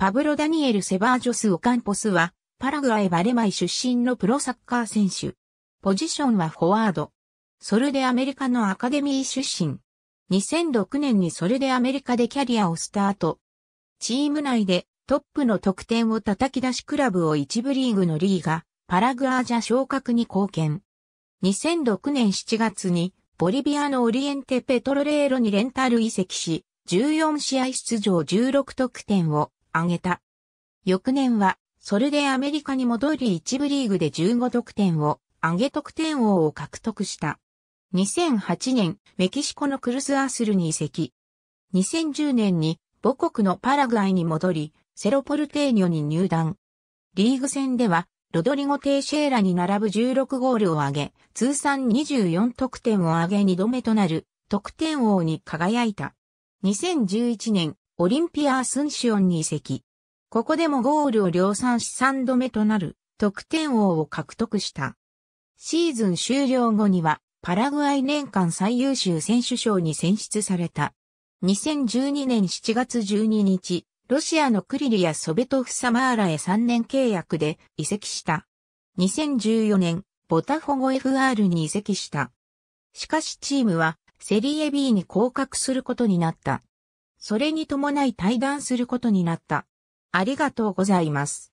パブロ・ダニエル・セバージョス・オカンポスは、パラグアイ・バレマイ出身のプロサッカー選手。ポジションはフォワード。それでアメリカのアカデミー出身。2006年にそれでアメリカでキャリアをスタート。チーム内でトップの得点を叩き出しクラブを一部リーグのリーガ、パラグアージャ昇格に貢献。2006年7月にボリビアのオリエンテペトロレーロにレンタル移籍し、14試合出場16得点を挙げた。翌年は、それでアメリカに戻り一部リーグで15得点を上げ得点王を獲得した。2008年、メキシコのクルスアスルに移籍。2010年に母国のパラグアイに戻り、セロポルテーニョに入団。リーグ戦では、ロドリゴ・テイシェーラに並ぶ16ゴールを挙げ、通算24得点を挙げ2度目となる得点王に輝いた。2011年、オリンピア・アスンシオンに移籍。ここでもゴールを量産し3度目となる得点王を獲得した。シーズン終了後にはパラグアイ年間最優秀選手賞に選出された。2012年7月12日、ロシアのクリリア・ソベトフサマーラへ3年契約で移籍した。2014年、ボタフォゴ FR に移籍した。しかしチームはセリエ B に降格することになった。それに伴い対談することになった。ありがとうございます。